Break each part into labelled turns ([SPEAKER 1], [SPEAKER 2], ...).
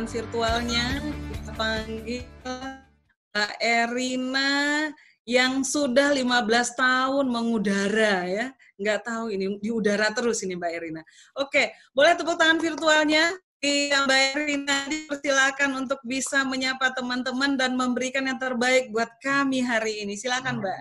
[SPEAKER 1] undangan virtualnya kita panggil Mbak Erina yang sudah 15 tahun mengudara ya. Nggak tahu ini di udara terus ini Mbak Erina. Oke, boleh tepuk tangan virtualnya? Iya Mbak Erina, silakan untuk bisa menyapa teman-teman dan memberikan yang terbaik buat kami hari ini. Silakan Mbak.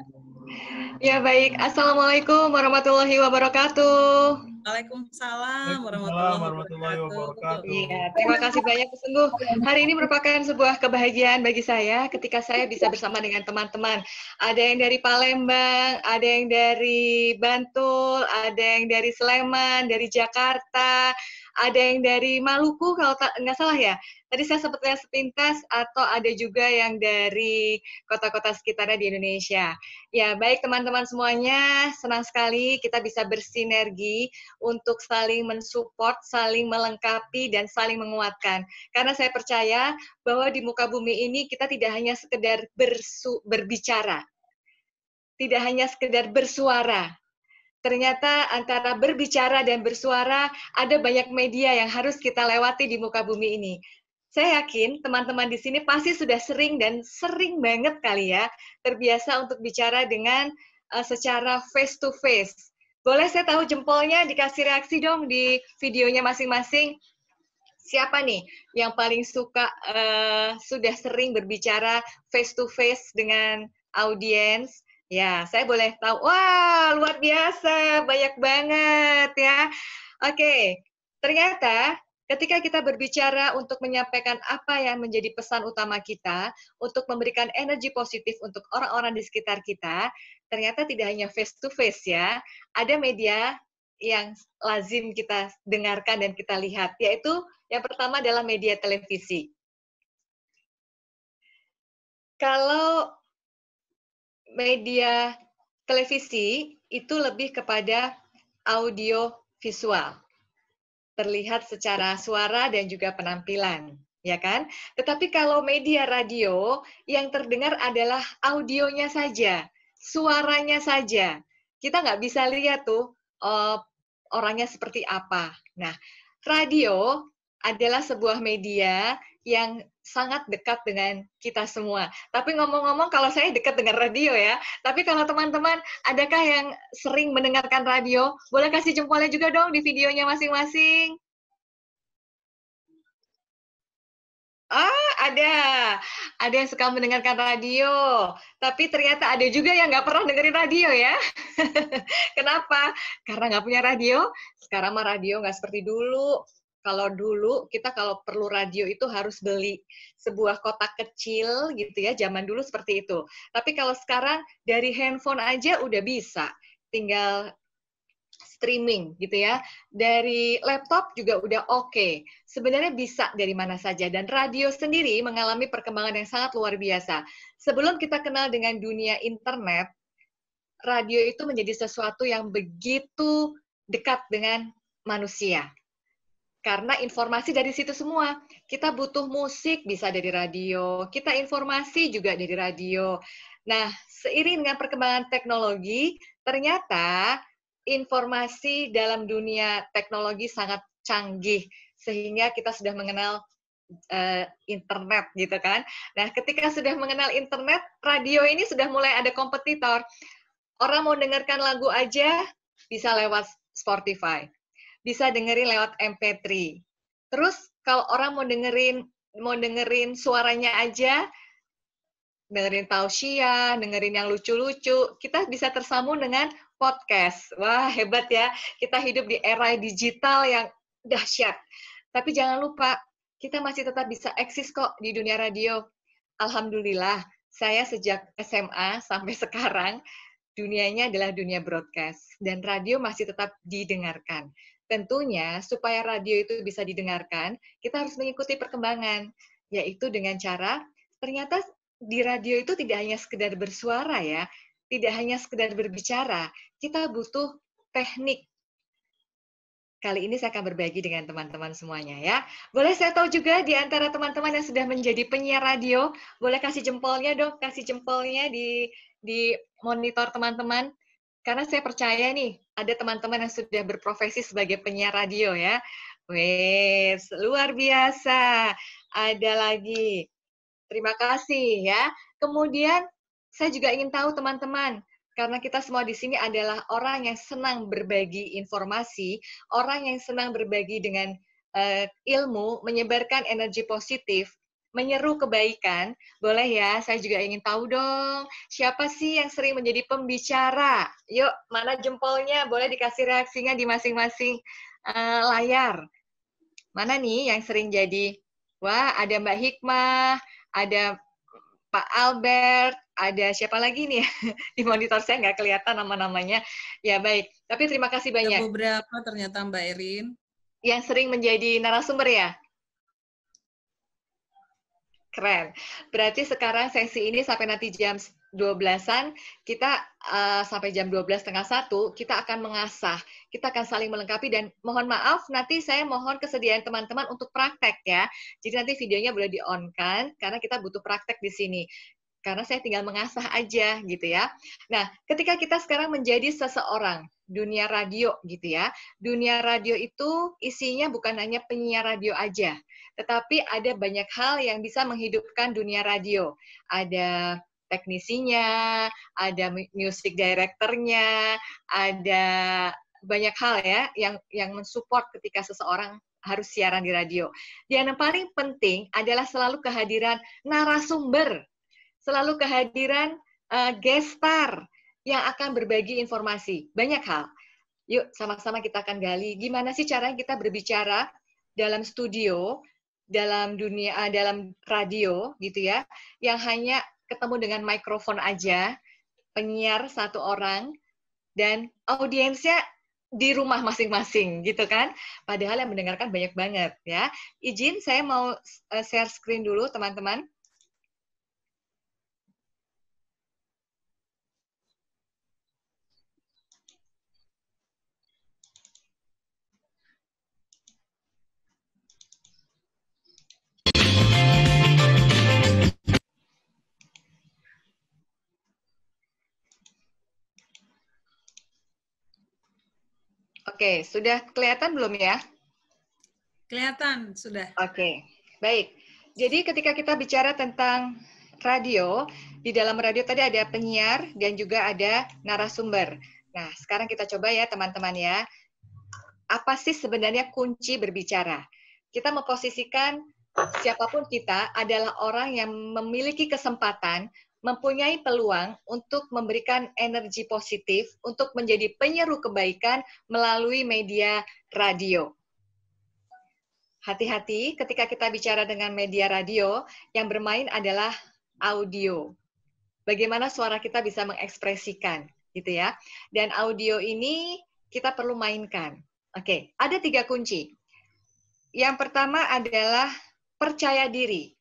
[SPEAKER 2] Ya baik, Assalamualaikum warahmatullahi wabarakatuh.
[SPEAKER 1] Waalaikumsalam warahmatullahi wabarakatuh. Iya, terima kasih banyak sungguh. Hari
[SPEAKER 2] ini merupakan sebuah kebahagiaan bagi saya ketika saya bisa bersama dengan teman-teman. Ada yang dari Palembang, ada yang dari Bantul, ada yang dari Sleman, dari Jakarta, ada yang dari Maluku kalau nggak salah ya. Tadi saya sepertinya sepintas atau ada juga yang dari kota-kota sekitarnya di Indonesia. Ya, baik teman-teman semuanya, senang sekali kita bisa bersinergi untuk saling mensupport, saling melengkapi dan saling menguatkan. Karena saya percaya bahwa di muka bumi ini kita tidak hanya sekedar berbicara, tidak hanya sekedar bersuara, ternyata antara berbicara dan bersuara ada banyak media yang harus kita lewati di muka bumi ini. Saya yakin teman-teman di sini pasti sudah sering dan sering banget kali ya terbiasa untuk bicara dengan uh, secara face to face. Boleh saya tahu jempolnya dikasih reaksi dong di videonya masing-masing. Siapa nih yang paling suka uh, sudah sering berbicara face to face dengan audiens? Ya, saya boleh tahu. Wah, luar biasa, banyak banget ya. Oke, ternyata ketika kita berbicara untuk menyampaikan apa yang menjadi pesan utama kita, untuk memberikan energi positif untuk orang-orang di sekitar kita, ternyata tidak hanya face to face ya, ada media yang lazim kita dengarkan dan kita lihat, yaitu yang pertama adalah media televisi. Kalau media televisi itu lebih kepada audio visual. Terlihat secara suara dan juga penampilan, ya kan? Tetapi kalau media radio yang terdengar adalah audionya saja, suaranya saja. Kita nggak bisa lihat tuh uh, orangnya seperti apa. Nah, radio adalah sebuah media yang sangat dekat dengan kita semua. Tapi ngomong-ngomong, kalau saya dekat dengan radio ya, tapi kalau teman-teman, adakah yang sering mendengarkan radio? Boleh kasih jempolnya juga dong di videonya masing-masing. Ah, ada. Ada yang suka mendengarkan radio. Tapi ternyata ada juga yang nggak pernah dengerin radio ya. Kenapa? Karena nggak punya radio. Sekarang mah radio nggak seperti dulu kalau dulu kita kalau perlu radio itu harus beli sebuah kotak kecil gitu ya zaman dulu seperti itu tapi kalau sekarang dari handphone aja udah bisa tinggal streaming gitu ya dari laptop juga udah oke okay. sebenarnya bisa dari mana saja dan radio sendiri mengalami perkembangan yang sangat luar biasa sebelum kita kenal dengan dunia internet radio itu menjadi sesuatu yang begitu dekat dengan manusia karena informasi dari situ semua. Kita butuh musik bisa dari radio, kita informasi juga dari radio. Nah, seiring dengan perkembangan teknologi, ternyata informasi dalam dunia teknologi sangat canggih sehingga kita sudah mengenal uh, internet gitu kan. Nah, ketika sudah mengenal internet, radio ini sudah mulai ada kompetitor. Orang mau dengarkan lagu aja bisa lewat Spotify bisa dengerin lewat MP3. Terus kalau orang mau dengerin mau dengerin suaranya aja, dengerin tausiah, dengerin yang lucu-lucu, kita bisa tersambung dengan podcast. Wah, hebat ya. Kita hidup di era digital yang dahsyat. Tapi jangan lupa, kita masih tetap bisa eksis kok di dunia radio. Alhamdulillah, saya sejak SMA sampai sekarang dunianya adalah dunia broadcast dan radio masih tetap didengarkan. Tentunya, supaya radio itu bisa didengarkan, kita harus mengikuti perkembangan, yaitu dengan cara ternyata di radio itu tidak hanya sekedar bersuara ya, tidak hanya sekedar berbicara, kita butuh teknik. Kali ini saya akan berbagi dengan teman-teman semuanya ya. Boleh saya tahu juga di antara teman-teman yang sudah menjadi penyiar radio, boleh kasih jempolnya dong, kasih jempolnya di di monitor teman-teman karena saya percaya nih ada teman-teman yang sudah berprofesi sebagai penyiar radio ya. Wes, luar biasa. Ada lagi. Terima kasih ya. Kemudian saya juga ingin tahu teman-teman, karena kita semua di sini adalah orang yang senang berbagi informasi, orang yang senang berbagi dengan uh, ilmu, menyebarkan energi positif menyeru kebaikan, boleh ya? Saya juga ingin tahu dong, siapa sih yang sering menjadi pembicara? Yuk, mana jempolnya? Boleh dikasih reaksinya di masing-masing uh, layar. Mana nih yang sering jadi? Wah, ada Mbak Hikmah, ada Pak Albert, ada siapa lagi nih? di monitor saya nggak kelihatan nama-namanya. Ya baik, tapi terima kasih banyak. Ada
[SPEAKER 1] beberapa ternyata Mbak
[SPEAKER 2] Erin. Yang sering menjadi narasumber ya? Keren. Berarti sekarang sesi ini sampai nanti jam 12-an, kita uh, sampai jam 12 tengah satu kita akan mengasah, kita akan saling melengkapi, dan mohon maaf, nanti saya mohon kesediaan teman-teman untuk praktek ya. Jadi nanti videonya boleh di-on-kan, karena kita butuh praktek di sini karena saya tinggal mengasah aja gitu ya. Nah, ketika kita sekarang menjadi seseorang dunia radio gitu ya. Dunia radio itu isinya bukan hanya penyiar radio aja, tetapi ada banyak hal yang bisa menghidupkan dunia radio. Ada teknisinya, ada music directornya, ada banyak hal ya yang yang mensupport ketika seseorang harus siaran di radio. Dan yang paling penting adalah selalu kehadiran narasumber selalu kehadiran uh, guest star yang akan berbagi informasi. Banyak hal. Yuk, sama-sama kita akan gali gimana sih caranya kita berbicara dalam studio, dalam dunia, uh, dalam radio gitu ya, yang hanya ketemu dengan mikrofon aja, penyiar satu orang, dan audiensnya di rumah masing-masing gitu kan. Padahal yang mendengarkan banyak banget ya. Izin saya mau eh, share screen dulu teman-teman. Oke, sudah kelihatan
[SPEAKER 1] belum ya? Kelihatan, sudah. Oke,
[SPEAKER 2] baik. Jadi ketika kita bicara tentang radio, di dalam radio tadi ada penyiar dan juga ada narasumber. Nah, sekarang kita coba ya teman-teman ya. Apa sih sebenarnya kunci berbicara? Kita memposisikan siapapun kita adalah orang yang memiliki kesempatan mempunyai peluang untuk memberikan energi positif untuk menjadi penyeru kebaikan melalui media radio. Hati-hati ketika kita bicara dengan media radio yang bermain adalah audio. Bagaimana suara kita bisa mengekspresikan gitu ya. Dan audio ini kita perlu mainkan. Oke, ada tiga kunci. Yang pertama adalah percaya diri.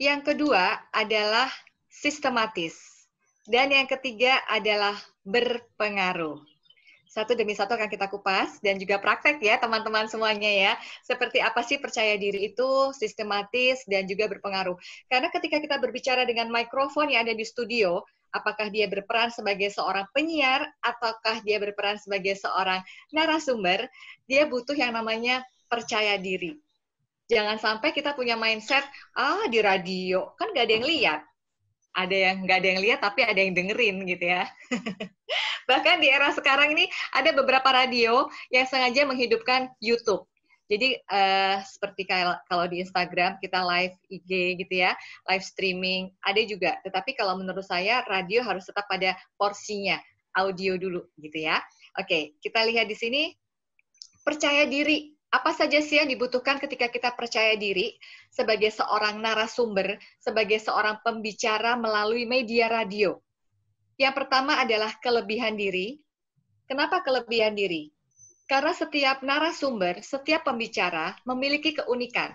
[SPEAKER 2] Yang kedua adalah sistematis. Dan yang ketiga adalah berpengaruh. Satu demi satu akan kita kupas dan juga praktek ya teman-teman semuanya ya. Seperti apa sih percaya diri itu sistematis dan juga berpengaruh. Karena ketika kita berbicara dengan mikrofon yang ada di studio, apakah dia berperan sebagai seorang penyiar ataukah dia berperan sebagai seorang narasumber, dia butuh yang namanya percaya diri. Jangan sampai kita punya mindset, ah di radio, kan gak ada yang lihat ada yang nggak ada yang lihat tapi ada yang dengerin gitu ya. Bahkan di era sekarang ini ada beberapa radio yang sengaja menghidupkan YouTube. Jadi uh, seperti kalau, kalau di Instagram kita live IG gitu ya, live streaming ada juga. Tetapi kalau menurut saya radio harus tetap pada porsinya audio dulu gitu ya. Oke, kita lihat di sini percaya diri apa saja sih yang dibutuhkan ketika kita percaya diri sebagai seorang narasumber, sebagai seorang pembicara melalui media radio? Yang pertama adalah kelebihan diri. Kenapa kelebihan diri? Karena setiap narasumber, setiap pembicara memiliki keunikan.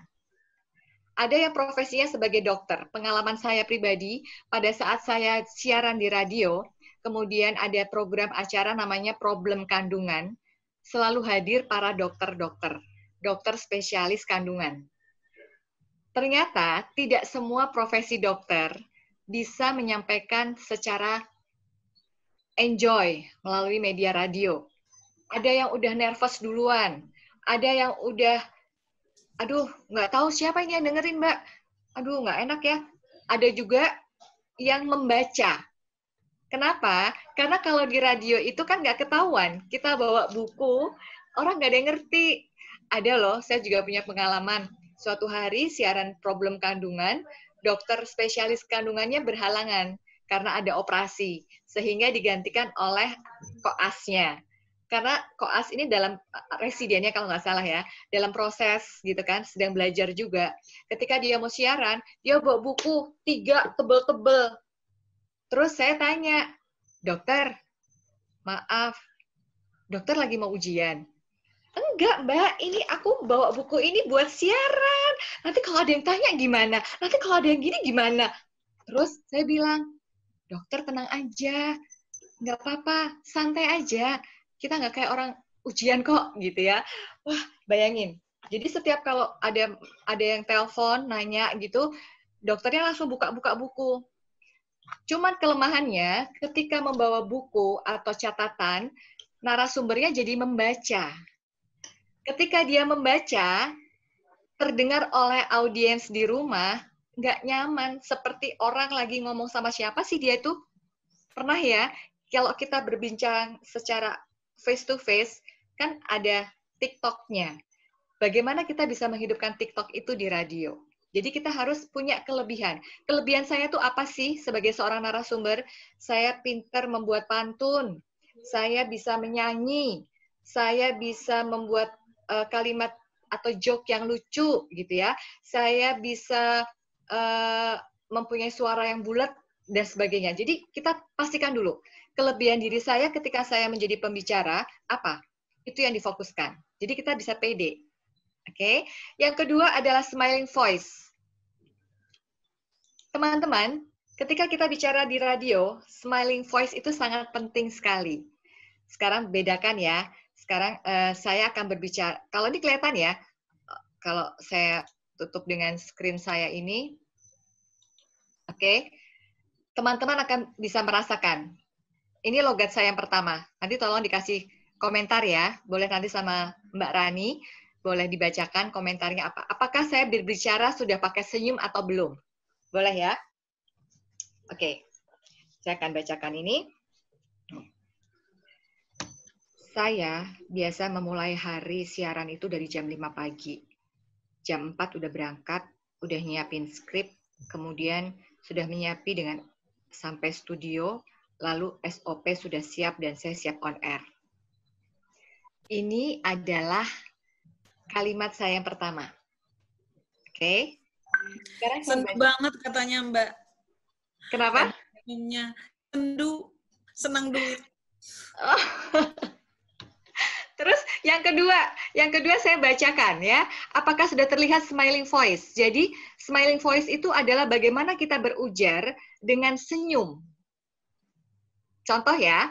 [SPEAKER 2] Ada yang profesinya sebagai dokter. Pengalaman saya pribadi, pada saat saya siaran di radio, kemudian ada program acara namanya Problem Kandungan, selalu hadir para dokter-dokter, dokter spesialis kandungan. Ternyata tidak semua profesi dokter bisa menyampaikan secara enjoy melalui media radio. Ada yang udah nervous duluan, ada yang udah, aduh nggak tahu siapa ini yang dengerin mbak, aduh nggak enak ya. Ada juga yang membaca, Kenapa? Karena kalau di radio itu kan nggak ketahuan. Kita bawa buku, orang nggak ada yang ngerti. Ada loh, saya juga punya pengalaman. Suatu hari siaran problem kandungan, dokter spesialis kandungannya berhalangan karena ada operasi, sehingga digantikan oleh koasnya. Karena koas ini dalam eh, residennya kalau nggak salah ya, dalam proses gitu kan, sedang belajar juga. Ketika dia mau siaran, dia bawa buku tiga tebel-tebel Terus saya tanya, dokter, maaf, dokter lagi mau ujian. Enggak, Mbak. Ini aku bawa buku ini buat siaran. Nanti kalau ada yang tanya gimana? Nanti kalau ada yang gini gimana? Terus saya bilang, dokter tenang aja. Enggak apa-apa, santai aja. Kita nggak kayak orang ujian kok, gitu ya. Wah, bayangin. Jadi setiap kalau ada ada yang telepon, nanya gitu, dokternya langsung buka-buka buku. Cuman kelemahannya ketika membawa buku atau catatan, narasumbernya jadi membaca. Ketika dia membaca, terdengar oleh audiens di rumah, nggak nyaman. Seperti orang lagi ngomong sama siapa sih dia itu? Pernah ya, kalau kita berbincang secara face to face, kan ada TikTok-nya. Bagaimana kita bisa menghidupkan TikTok itu di radio? Jadi kita harus punya kelebihan. Kelebihan saya tuh apa sih sebagai seorang narasumber? Saya pintar membuat pantun, saya bisa menyanyi, saya bisa membuat uh, kalimat atau joke yang lucu gitu ya. Saya bisa uh, mempunyai suara yang bulat dan sebagainya. Jadi kita pastikan dulu kelebihan diri saya ketika saya menjadi pembicara apa? Itu yang difokuskan. Jadi kita bisa pede Oke. Okay? Yang kedua adalah smiling voice. Teman-teman, ketika kita bicara di radio, smiling voice itu sangat penting sekali. Sekarang bedakan ya. Sekarang uh, saya akan berbicara. Kalau ini kelihatan ya, kalau saya tutup dengan screen saya ini, oke, okay, teman-teman akan bisa merasakan. Ini logat saya yang pertama. Nanti tolong dikasih komentar ya, boleh nanti sama Mbak Rani boleh dibacakan komentarnya apa? Apakah saya berbicara sudah pakai senyum atau belum? Boleh ya? Oke, okay. saya akan bacakan ini. Saya biasa memulai hari siaran itu dari jam 5 pagi. Jam 4 udah berangkat, udah nyiapin skrip, kemudian sudah menyiapi dengan sampai studio, lalu SOP sudah siap dan saya siap on air. Ini adalah kalimat saya yang pertama. Oke. Okay. Sendu
[SPEAKER 1] banget katanya Mbak. Kenapa? Minumnya sendu, senang duit. Oh. Terus yang kedua, yang
[SPEAKER 2] kedua saya bacakan ya. Apakah sudah terlihat smiling voice? Jadi smiling voice itu adalah bagaimana kita berujar dengan senyum. Contoh ya,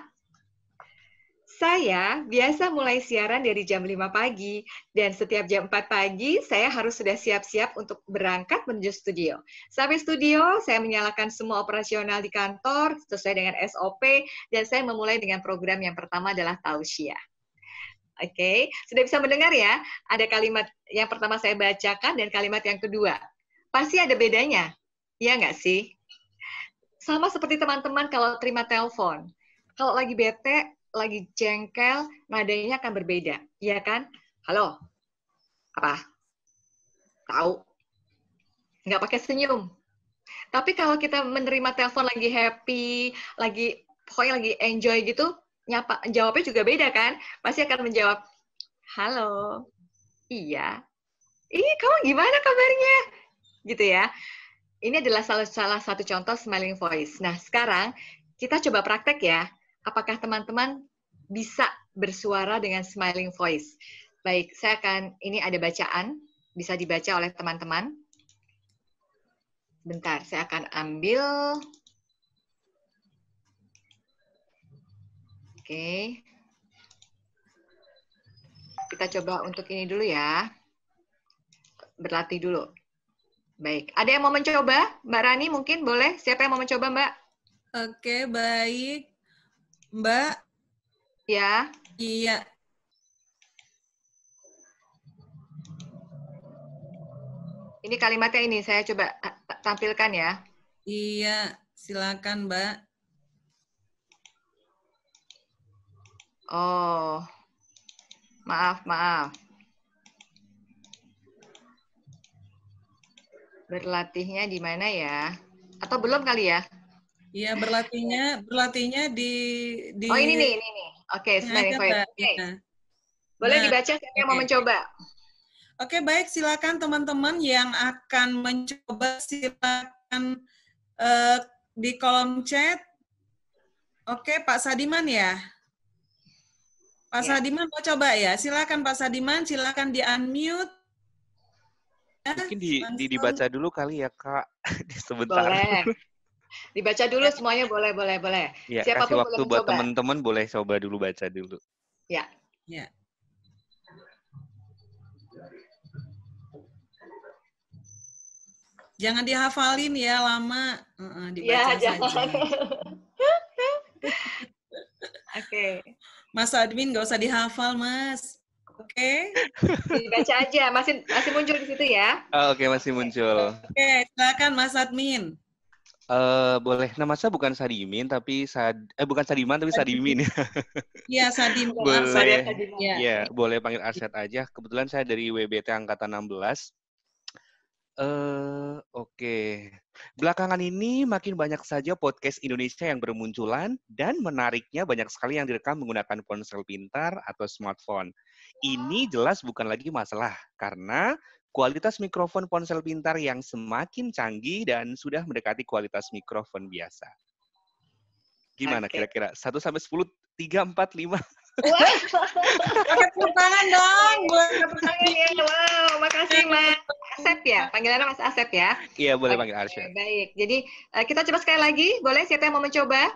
[SPEAKER 2] saya biasa mulai siaran dari jam 5 pagi, dan setiap jam 4 pagi saya harus sudah siap-siap untuk berangkat menuju studio. Sampai studio, saya menyalakan semua operasional di kantor sesuai dengan SOP, dan saya memulai dengan program yang pertama adalah Tausia. Oke, okay. sudah bisa mendengar ya? Ada kalimat yang pertama saya bacakan dan kalimat yang kedua. Pasti ada bedanya, ya nggak sih? Sama seperti teman-teman kalau terima telepon. Kalau lagi bete, lagi jengkel, nadanya akan berbeda, ya kan? Halo, apa? Tahu? Nggak pakai senyum. Tapi kalau kita menerima telepon lagi happy, lagi pokoknya lagi enjoy gitu, nyapa jawabnya juga beda kan? Pasti akan menjawab, halo, iya, ih kamu gimana kabarnya? Gitu ya. Ini adalah salah, salah satu contoh smiling voice. Nah sekarang kita coba praktek ya apakah teman-teman bisa bersuara dengan smiling voice? Baik, saya akan ini ada bacaan bisa dibaca oleh teman-teman. Bentar, saya akan ambil. Oke. Kita coba untuk ini dulu ya. Berlatih dulu. Baik, ada yang mau mencoba? Mbak Rani mungkin boleh? Siapa yang mau mencoba, Mbak? Oke, baik. Mbak? Ya. Iya. Ini kalimatnya ini saya coba eh, eh,
[SPEAKER 1] tampilkan ya. Iya, silakan Mbak.
[SPEAKER 2] Oh, maaf, maaf. Berlatihnya di mana ya? Atau belum kali ya?
[SPEAKER 1] Iya berlatihnya berlatihnya di di Oh ini nih ini nih. Oke, okay, Senin Okay. Boleh nah, dibaca siapa okay. yang mau mencoba? Oke, okay, baik silakan teman-teman yang akan mencoba silakan uh, di kolom chat. Oke, okay, Pak Sadiman ya. Pak yeah. Sadiman mau coba ya. Silakan Pak Sadiman, silakan di-unmute. Mungkin di, di dibaca dulu kali ya, Kak. Sebentar. Boleh.
[SPEAKER 2] Dibaca dulu semuanya boleh boleh boleh. Ya, Siapa kasih waktu boleh buat
[SPEAKER 1] teman-teman boleh coba dulu baca dulu. Ya. Ya. Jangan dihafalin ya lama. Uh -uh, dibaca ya, saja. Oke. okay. Mas admin gak usah dihafal, Mas. Oke. Okay. Dibaca aja, masih masih muncul di situ ya. Oh, Oke, okay, masih muncul. Oke, okay, silakan Mas admin. Uh, boleh nama saya bukan Sadimin tapi Sad eh bukan Sadiman tapi Sadimin ya. Iya Sadim boleh. Iya ya. boleh panggil Aset aja. Kebetulan saya dari WBT angkatan 16. Eh uh, oke. Okay. Belakangan ini makin banyak saja podcast Indonesia yang bermunculan dan menariknya banyak sekali yang direkam menggunakan ponsel pintar atau smartphone. Ini jelas bukan lagi masalah karena kualitas mikrofon ponsel pintar yang semakin canggih dan sudah mendekati kualitas mikrofon biasa. Gimana kira kira-kira? Satu sampai sepuluh? Tiga, empat, lima. Wow. tangan dong. tangan ya. Wow,
[SPEAKER 2] makasih Mas Asep ya. Panggilannya Mas Asep ya.
[SPEAKER 1] Iya, boleh okay, panggil Arsyad. Baik. Jadi eh, kita coba sekali lagi. Boleh siapa yang mau mencoba?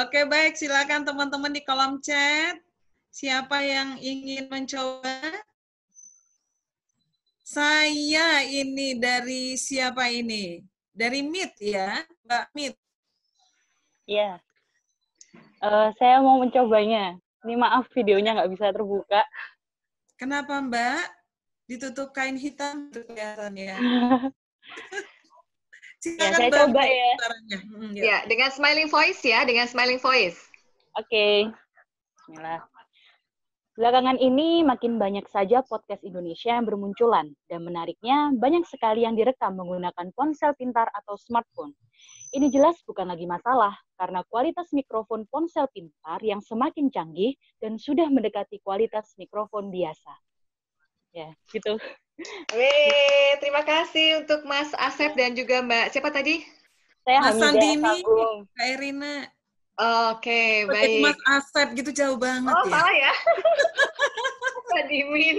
[SPEAKER 1] Oke, baik. Silakan teman-teman di kolom chat. Siapa yang ingin mencoba? Saya ini dari siapa ini? Dari MIT ya, Mbak MIT. Iya. Uh, saya mau mencobanya. Ini maaf videonya nggak bisa terbuka. Kenapa Mbak? Ditutup kain hitam kelihatannya. Ya, Silakan ya, saya Mbak coba ya. Hmm, ya. Ya,
[SPEAKER 2] dengan smiling voice ya, dengan smiling voice.
[SPEAKER 1] Oke. Okay. Bismillah. Belakangan ini makin banyak saja podcast Indonesia yang bermunculan dan menariknya banyak sekali yang direkam menggunakan ponsel pintar atau smartphone. Ini jelas bukan lagi masalah karena kualitas mikrofon ponsel pintar yang semakin canggih dan sudah mendekati kualitas mikrofon biasa. Ya, gitu.
[SPEAKER 2] Wee, terima kasih untuk Mas Asep dan juga Mbak siapa tadi? Saya Mas Sandini, Kak Irina. Oke, okay, baik. Mas
[SPEAKER 1] Asep gitu jauh banget oh, ya. Oh, salah ya. Mas
[SPEAKER 2] Adimin.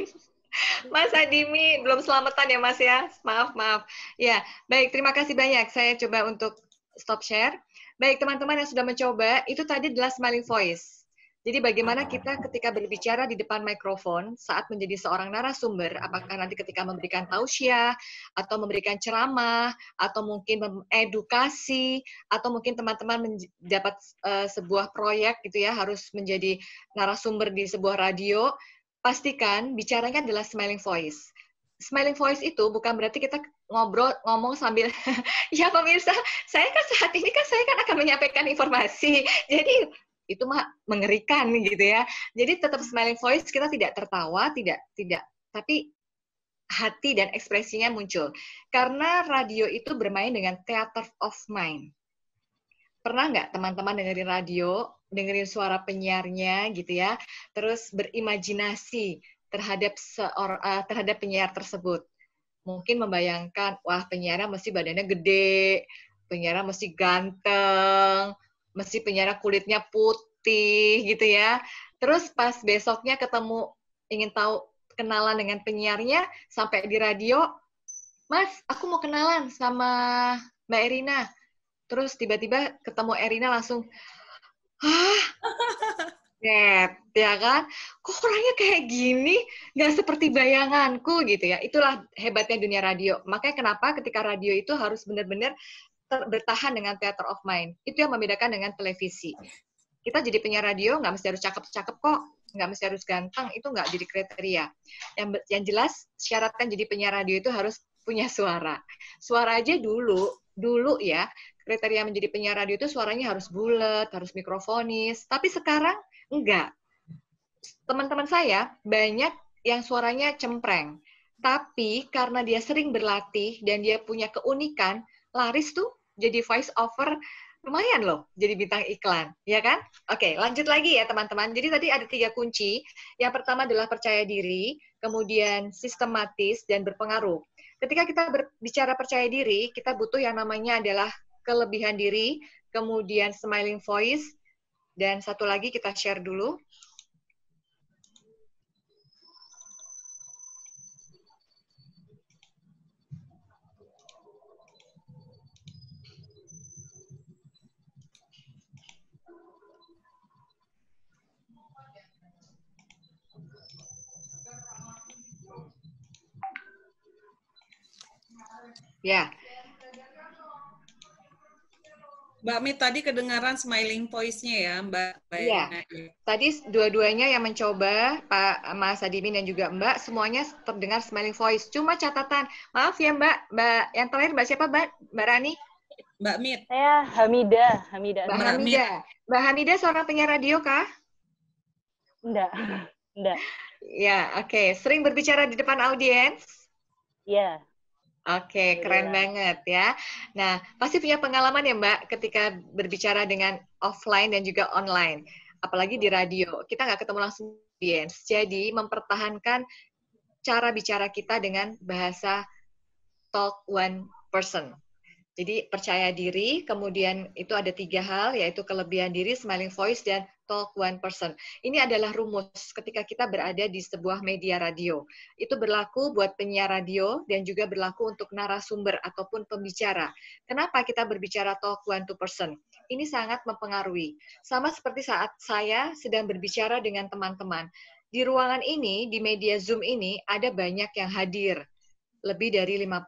[SPEAKER 2] Mas Adimi, belum selamatan ya Mas ya. Maaf, maaf. Ya, baik. Terima kasih banyak. Saya coba untuk stop share. Baik, teman-teman yang sudah mencoba, itu tadi adalah smiling voice jadi bagaimana kita ketika berbicara di depan mikrofon saat menjadi seorang narasumber, apakah nanti ketika memberikan tausiah atau memberikan ceramah atau mungkin edukasi atau mungkin teman-teman mendapat uh, eh, sebuah proyek gitu ya harus menjadi narasumber di sebuah radio, pastikan bicaranya adalah smiling voice smiling voice itu bukan berarti kita ngobrol ngomong sambil ya pemirsa saya kan saat ini kan saya kan akan menyampaikan informasi jadi itu mah mengerikan gitu ya. Jadi tetap smiling voice kita tidak tertawa, tidak tidak tapi hati dan ekspresinya muncul. Karena radio itu bermain dengan theater of mind. Pernah nggak teman-teman dengerin radio, dengerin suara penyiarnya gitu ya, terus berimajinasi terhadap seor uh, terhadap penyiar tersebut. Mungkin membayangkan, wah penyiarnya mesti badannya gede, penyiarnya mesti ganteng, mesti penjara kulitnya putih gitu ya. Terus pas besoknya ketemu ingin tahu kenalan dengan penyiarnya sampai di radio, "Mas, aku mau kenalan sama Mbak Erina." Terus tiba-tiba ketemu Erina langsung, ah Net, ya kan? Kok orangnya kayak gini? Nggak seperti bayanganku gitu ya. Itulah hebatnya dunia radio. Makanya kenapa ketika radio itu harus benar-benar ter, bertahan dengan theater of mind. Itu yang membedakan dengan televisi. Kita jadi penyiar radio nggak mesti harus cakep-cakep kok, nggak mesti harus ganteng, itu nggak jadi kriteria. Yang, yang jelas syaratkan jadi penyiar radio itu harus punya suara. Suara aja dulu, dulu ya, kriteria menjadi penyiar radio itu suaranya harus bulat, harus mikrofonis. Tapi sekarang enggak. Teman-teman saya banyak yang suaranya cempreng. Tapi karena dia sering berlatih dan dia punya keunikan, laris tuh jadi voice over lumayan loh jadi bintang iklan, ya kan? Oke, lanjut lagi ya teman-teman. Jadi tadi ada tiga kunci. Yang pertama adalah percaya diri, kemudian sistematis dan berpengaruh. Ketika kita berbicara percaya diri, kita butuh yang namanya adalah kelebihan diri, kemudian smiling voice, dan satu lagi kita share dulu.
[SPEAKER 1] Ya. Mbak Mi tadi kedengaran smiling voice-nya ya, Mbak. Iya.
[SPEAKER 2] Tadi dua-duanya yang mencoba Pak Mas Adimin dan juga Mbak semuanya terdengar smiling voice. Cuma catatan, maaf ya Mbak, Mbak yang terakhir Mbak siapa Mbak? Mbak
[SPEAKER 1] Rani? Mbak Mit. Saya Hamida, Hamida. Mbak Hamida.
[SPEAKER 2] Mbak Hamida seorang penyiar radio kah?
[SPEAKER 1] Enggak. Enggak. Ya,
[SPEAKER 2] oke. Okay. Sering berbicara di depan audiens?
[SPEAKER 1] Iya. Oke, iya. keren ya.
[SPEAKER 2] banget ya. Nah, pasti punya pengalaman ya Mbak ketika berbicara dengan offline dan juga online. Apalagi di radio, kita nggak ketemu langsung audiens. Jadi, mempertahankan cara bicara kita dengan bahasa talk one person. Jadi, percaya diri, kemudian itu ada tiga hal, yaitu kelebihan diri, smiling voice, dan talk one person. Ini adalah rumus ketika kita berada di sebuah media radio. Itu berlaku buat penyiar radio dan juga berlaku untuk narasumber ataupun pembicara. Kenapa kita berbicara talk one to person? Ini sangat mempengaruhi. Sama seperti saat saya sedang berbicara dengan teman-teman. Di ruangan ini, di media Zoom ini, ada banyak yang hadir. Lebih dari 50.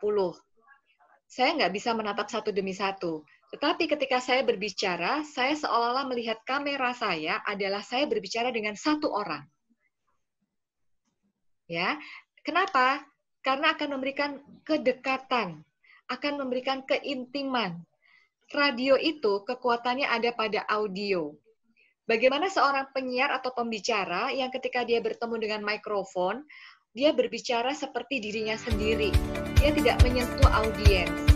[SPEAKER 2] Saya nggak bisa menatap satu demi satu tetapi ketika saya berbicara, saya seolah-olah melihat kamera saya adalah saya berbicara dengan satu orang. Ya. Kenapa? Karena akan memberikan kedekatan, akan memberikan keintiman. Radio itu kekuatannya ada pada audio. Bagaimana seorang penyiar atau pembicara yang ketika dia bertemu dengan mikrofon, dia berbicara seperti dirinya sendiri. Dia tidak menyentuh audiens